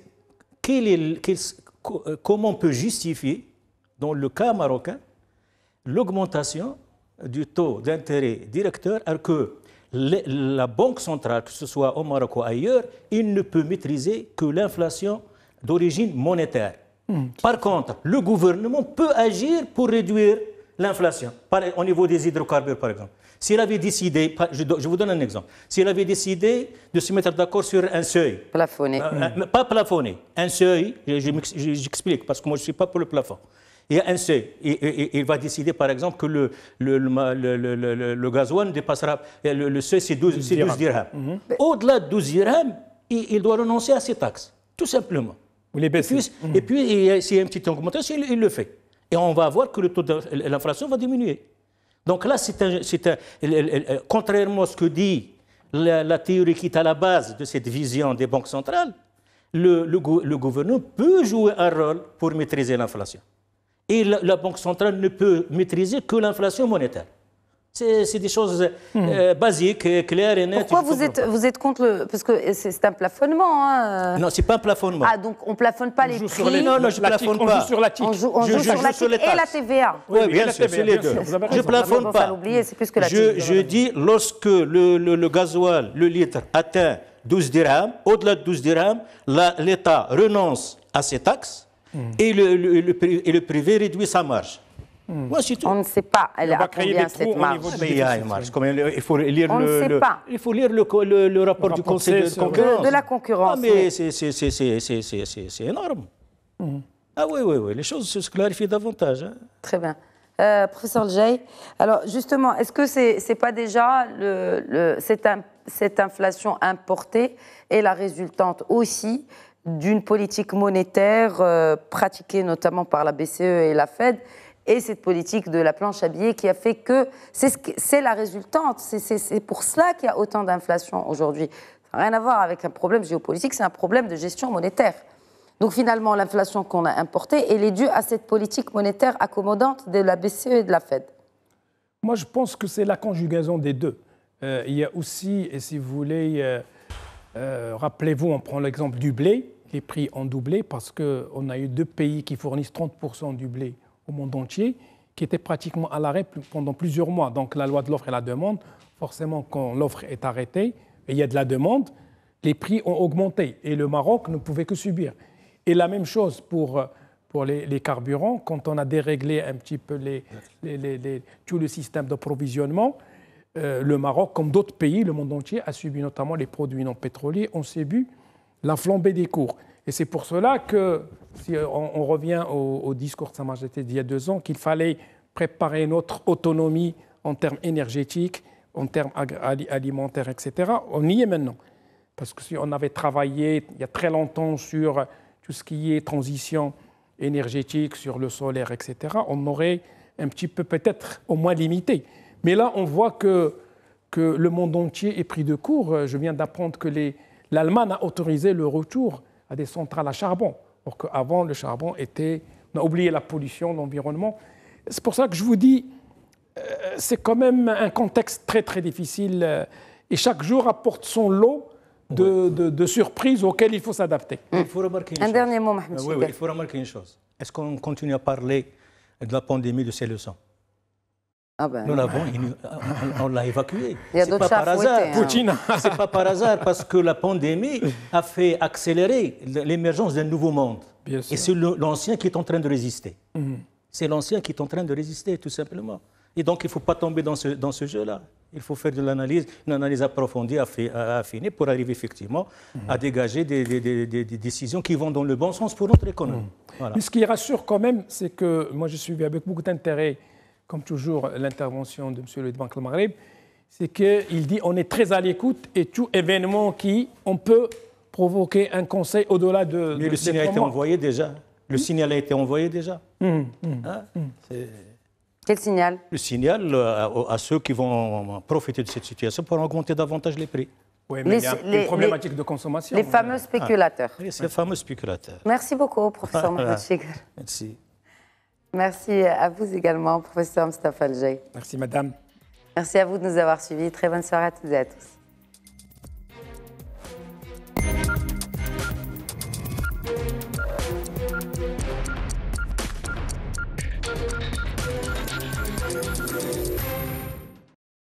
euh, comment on peut justifier, dans le cas marocain, l'augmentation du taux d'intérêt directeur, alors que la Banque centrale, que ce soit au Maroc ou ailleurs, il ne peut maîtriser que l'inflation d'origine monétaire. Hmm. Par contre, le gouvernement peut agir pour réduire l'inflation, au niveau des hydrocarbures par exemple. S'il avait décidé, je vous donne un exemple, s'il avait décidé de se mettre d'accord sur un seuil. Plafonné. Euh, hmm. euh, pas plafonné, un seuil, j'explique parce que moi je ne suis pas pour le plafond. Il y a un seuil. il va décider, par exemple, que le, le, dépassera. Euh, le, seuil, c'est 12, dirhams. Hmm. Au-delà de 12 dirhams, il doit renoncer à ses taxes, tout simplement les Et puis, mm. s'il y a une petite augmentation, il, le fait. Et on va voir que le taux de l'inflation va diminuer. Donc là, c'est contrairement à ce que dit la, théorie qui est à la base de cette vision des banques centrales, le, gouvernement peut jouer un rôle pour maîtriser l'inflation. Et la Banque centrale ne peut maîtriser que l'inflation monétaire. C'est des choses euh, hmm. euh, basiques, euh, claires et nettes. Pourquoi vous êtes, vous êtes contre le... Parce que c'est un plafonnement. Hein. Non, c'est pas un plafonnement. Ah, donc on ne plafonne pas les prix Non, non, je ne plafonne pas. On joue sur la TIC. joue, sur, la et la TVA. Oui, bien, sûr, c'est les deux. Je ne plafonne pas. je, dis, lorsque le, le, le, gasoil, le litre, atteint 12 dirhams, au-delà de 12 dirhams, l'État renonce à ses taxes hmm. et le privé réduit sa marge. Hmm. on ne sait pas a combien cette marge. Il faut lire, le, il faut lire le, rapport, du Conseil de, concurrence. de, la concurrence. Ah, mais c'est énorme. Hmm. Ah oui, oui, oui, les choses se clarifient davantage. Hein. Très bien. Euh, professeur Jay, alors justement, est-ce que c'est n'est pas déjà cette, inflation importée et la résultante aussi d'une politique monétaire euh, pratiquée notamment par la BCE et la Fed et cette politique de la planche à billets qui a fait que c'est la résultante. C'est pour cela qu'il y a autant d'inflation aujourd'hui. Ça n'a rien à voir avec un problème géopolitique, c'est un problème de gestion monétaire. Donc finalement, l'inflation qu'on a importée, elle est due à cette politique monétaire accommodante de la BCE et de la Fed. Moi, je pense que c'est la conjugaison des deux. Euh, il y a aussi, et si vous voulez, euh, euh, rappelez-vous, on prend l'exemple du blé. Les prix ont doublé parce qu'on a eu deux pays qui fournissent 30% du blé au monde entier, qui était pratiquement à l'arrêt pendant plusieurs mois. Donc la loi de l'offre et la demande, forcément quand l'offre est arrêtée et il y a de la demande, les prix ont augmenté et le Maroc ne pouvait que subir. Et la même chose pour, euh, pour les, carburants, quand on a déréglé un petit peu les, tout le système d'approvisionnement, euh, le Maroc, comme d'autres pays, le monde entier, a subi notamment les produits non pétroliers, on s'est vu la flambée des cours. Et c'est pour cela que, si on, revient au, discours de Sa Majesté d'il y a deux ans, qu'il fallait préparer notre autonomie en termes énergétiques, en termes alimentaires, etc. On y est maintenant. Parce que si on avait travaillé il y a très longtemps sur tout ce qui est transition énergétique, sur le solaire, etc., on aurait un petit peu peut-être au moins limité. Mais là, on voit que, que le monde entier est pris de court. Je viens d'apprendre que l'Allemagne a autorisé le retour à des centrales à charbon. Alors qu'avant, le charbon était. On a oublié la pollution, l'environnement. C'est pour ça que je vous dis, euh, c'est quand même un contexte très, très difficile. Euh, et chaque jour apporte son lot de, de, surprises auxquelles il faut s'adapter. Il faut remarquer une Un dernier mot, Mohamed. Oui, oui, il faut remarquer une chose. Est-ce qu'on continue à parler de la pandémie de ses leçons ah ben, nous l'avons, on, l'a évacué. C'est pas par hasard. Hein. C'est pas par hasard parce que la pandémie a fait accélérer l'émergence d'un nouveau monde. Et c'est l'ancien qui est en train de résister. Mm-hmm. C'est l'ancien qui est en train de résister, tout simplement. Et donc, il ne faut pas tomber dans ce, dans ce jeu-là. Il faut faire de l'analyse, une analyse approfondie, affinée, pour arriver effectivement mm-hmm. à dégager des, décisions qui vont dans le bon sens pour notre économie. Mm-hmm. Mais ce qui rassure quand même, c'est que moi, je suis avec beaucoup d'intérêt comme toujours l'intervention de M. le Banque Maghreb, c'est qu'il dit on est très à l'écoute et tout événement qui, on peut provoquer un conseil au-delà de... Mais le hmm. signal a été envoyé déjà. Hmm, hmm, hein, le signal a été envoyé déjà. Quel signal Le signal à, ceux qui vont profiter de cette situation pour augmenter davantage les prix. Oui, les, il de consommation. Les fameux ah. spéculateurs. Ah, les fameux spéculateurs. Merci beaucoup, professeur Mohamed Merci. Merci à vous également, professeur Mustafa Alger. Merci, madame. Merci à vous de nous avoir suivis. Très bonne soirée à toutes et à tous.